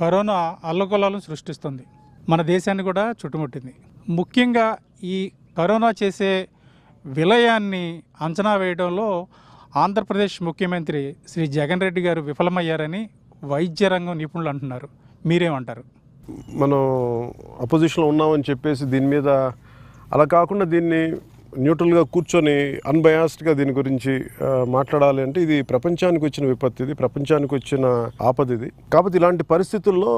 corona అల్లకొల్లాలను సృష్టిస్తుంది మన దేశాన్ని కూడా చుట్టుముట్టింది ముఖ్యంగా ఈ కరోనా చేసే విలయాన్ని అంచనా వేయడంలో ఆంధ్రప్రదేశ్ ముఖ్యమంత్రి శ్రీ జగన్ రెడ్డి గారు విఫలమయ్యారని వైద్య రంగం నిపుణులు అంటున్నారు మీరేమంటారు మనం అపోజిషన్లో ఉన్నామని చెప్పేసి దీని మీద అలా కాకుండా దీన్ని న్యూట్రల్గా కూర్చొని అన్బయాస్డ్గా దీని గురించి మాట్లాడాలి అంటే ఇది ప్రపంచానికి వచ్చిన విపత్తు ఇది ప్రపంచానికి వచ్చిన ఆపద ఇది కాబట్టి ఇలాంటి పరిస్థితుల్లో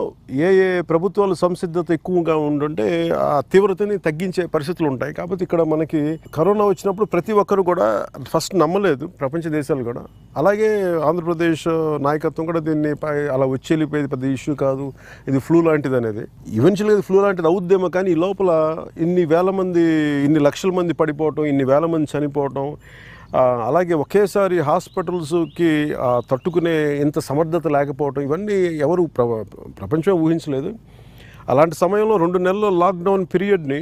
ఏ ఏ ప్రభుత్వాలు సంసిద్ధత ఎక్కువగా ఉండుంటే ఆ తీవ్రతని తగ్గించే పరిస్థితులు ఉంటాయి కాబట్టి ఇక్కడ మనకి కరోనా వచ్చినప్పుడు ప్రతి ఒక్కరు కూడా ఫస్ట్ నమ్మలేదు ప్రపంచ దేశాలు కూడా అలాగే ఆంధ్రప్రదేశ్ నాయకత్వం కూడా దీన్ని అలా వచ్చి వెళ్ళిపోయేది పెద్ద ఇష్యూ కాదు ఇది ఫ్లూ లాంటిది అనేది ఈవెన్చువల్గా ఇది ఫ్లూ లాంటిది అవుద్దేమో కానీ ఈ లోపల ఇన్ని వేల మంది ఇన్ని లక్షల మంది పడిపోవటం ఇన్ని వేల మంది చనిపోవటం అలాగే ఒకేసారి హాస్పిటల్స్కి తట్టుకునే ఇంత సమర్థత లేకపోవటం ఇవన్నీ ఎవరు ప్రపంచమే ఊహించలేదు అలాంటి సమయంలో రెండు నెలల లాక్డౌన్ పీరియడ్ని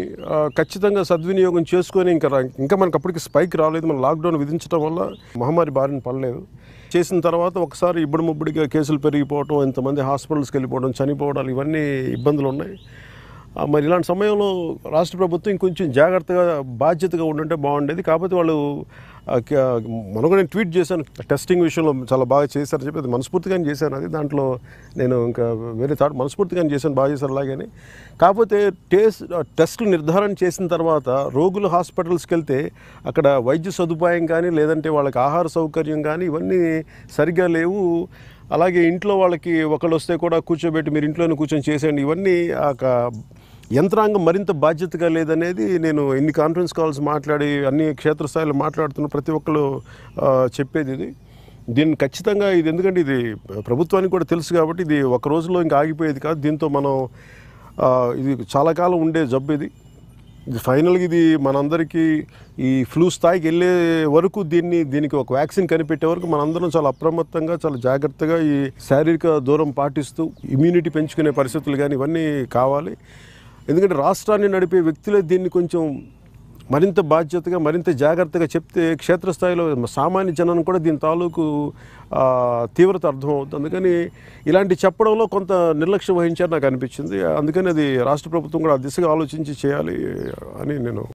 ఖచ్చితంగా సద్వినియోగం చేసుకొని ఇంకా ఇంకా మనకు అప్పటికి స్పైక్ రాలేదు మనం లాక్డౌన్ విధించడం వల్ల మహమ్మారి బారిన పడలేదు చేసిన తర్వాత ఒకసారి ఇబ్బడి ముబ్బడిగా కేసులు పెరిగిపోవడం ఇంతమంది హాస్పిటల్స్కి వెళ్ళిపోవడం చనిపోవడాలు ఇవన్నీ ఇబ్బందులు ఉన్నాయి మరి ఇలాంటి సమయంలో రాష్ట్ర ప్రభుత్వం ఇంకొంచెం జాగ్రత్తగా బాధ్యతగా ఉండుంటే బాగుండేది కాకపోతే వాళ్ళు మనకు నేను ట్వీట్ చేశాను టెస్టింగ్ విషయంలో చాలా బాగా చేశారని చెప్పి అది మనస్ఫూర్తిగానే చేశాను అది దాంట్లో నేను ఇంకా వేరే థాట్ మనస్ఫూర్తిగానే చేశాను బాగా చేశారు అలాగని కాకపోతే టేస్ట్ టెస్టులు నిర్ధారణ చేసిన తర్వాత రోగులు హాస్పిటల్స్కి వెళ్తే అక్కడ వైద్య సదుపాయం కానీ లేదంటే వాళ్ళకి ఆహార సౌకర్యం కానీ ఇవన్నీ సరిగ్గా లేవు అలాగే ఇంట్లో వాళ్ళకి ఒకళ్ళు వస్తే కూడా కూర్చోబెట్టి మీరు ఇంట్లోనే కూర్చొని చేసేయండి ఇవన్నీ యంత్రాంగం మరింత బాధ్యతగా లేదనేది నేను ఎన్ని కాన్ఫరెన్స్ కాల్స్ మాట్లాడి అన్ని క్షేత్రస్థాయిలో మాట్లాడుతున్న ప్రతి ఒక్కరు చెప్పేది ఇది దీన్ని ఖచ్చితంగా ఇది ఎందుకంటే ఇది ప్రభుత్వానికి కూడా తెలుసు కాబట్టి ఇది ఒక రోజులో ఇంకా ఆగిపోయేది కాదు దీంతో మనం ఇది చాలా కాలం ఉండే జబ్బు ఇది ఫైనల్గా ఇది మనందరికీ ఈ ఫ్లూ స్థాయికి వెళ్ళే వరకు దీన్ని దీనికి ఒక వ్యాక్సిన్ కనిపెట్టే వరకు మనందరం చాలా అప్రమత్తంగా చాలా జాగ్రత్తగా ఈ శారీరక దూరం పాటిస్తూ ఇమ్యూనిటీ పెంచుకునే పరిస్థితులు కానీ ఇవన్నీ కావాలి ఎందుకంటే రాష్ట్రాన్ని నడిపే వ్యక్తులే దీన్ని కొంచెం మరింత బాధ్యతగా మరింత జాగ్రత్తగా చెప్తే క్షేత్రస్థాయిలో సామాన్య జనాన్ని కూడా దీని తాలూకు తీవ్రత అర్థమవుతుంది అందుకని ఇలాంటి చెప్పడంలో కొంత నిర్లక్ష్యం వహించారు నాకు అనిపించింది అందుకని అది రాష్ట్ర ప్రభుత్వం కూడా ఆ దిశగా ఆలోచించి చేయాలి అని నేను